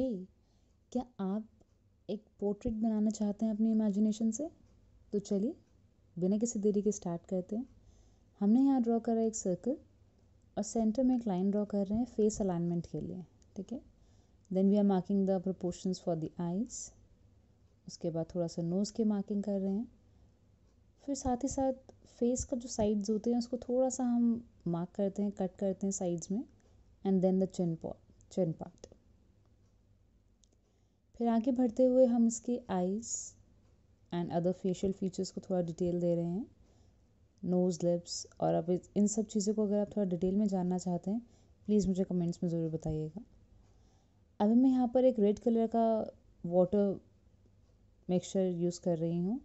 हे क्या आप एक पोर्ट्रेट बनाना चाहते हैं अपनी इमेजिनेशन से तो चलिए बिना किसी देरी के स्टार्ट करते हैं हमने यहाँ ड्रॉ करा एक सर्कल और सेंटर में एक लाइन ड्रॉ कर रहे हैं फेस अलाइनमेंट के लिए ठीक है then we are marking the proportions for the eyes उसके बाद थोड़ा सा नोज़ की मार्किंग कर रहे हैं फिर साथ ही साथ फेस का जो साइड्स होते हैं उसको थोड़ा सा हम मार्क करते हैं कट करते हैं साइड्स में एंड देन द चिन पॉ चिन पार्ट फिर आगे बढ़ते हुए हम इसके eyes and other facial features को थोड़ा डिटेल दे रहे हैं नोज़ लिप्स और अब इन सब चीज़ों को अगर आप थोड़ा डिटेल में जानना चाहते हैं प्लीज़ मुझे कमेंट्स में ज़रूर बताइएगा अभी मैं यहाँ पर एक रेड कलर का वाटर मिक्सचर यूज़ कर रही हूँ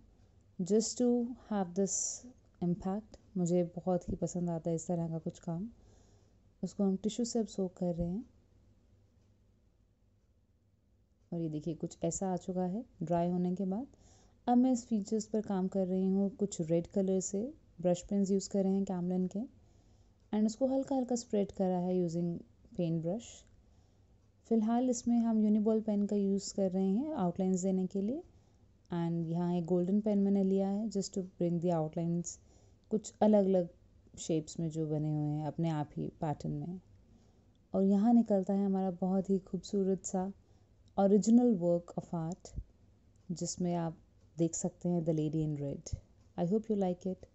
just to have this impact मुझे बहुत ही पसंद आता है इस तरह का कुछ काम उसको हम टिश्यू से अब सोख कर रहे हैं और ये देखिए कुछ ऐसा आ चुका है ड्राई होने के बाद अब मैं इस फीचर्स पर काम कर रही हूँ कुछ रेड कलर से ब्रश पेन्स यूज़ कर रहे हैं कैमलिन के एंड उसको हल्का हल्का स्प्रेड करा है यूजिंग पेन ब्रश फ़िलहाल इसमें हम यूनिबॉल पेन का यूज़ कर रहे हैं आउटलाइंस देने के लिए एंड यहाँ एक गोल्डन पेन मैंने लिया है just to bring the outlines कुछ अलग अलग शेप्स में जो बने हुए हैं अपने आप ही पैटर्न में और यहाँ निकलता है हमारा बहुत ही खूबसूरत सा ओरिजिनल वर्क ऑफ आर्ट जिसमें आप देख सकते हैं the lady in red I hope you like it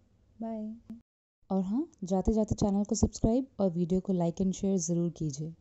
bye और हाँ जाते जाते चैनल को सब्सक्राइब और वीडियो को लाइक एंड शेयर ज़रूर कीजिए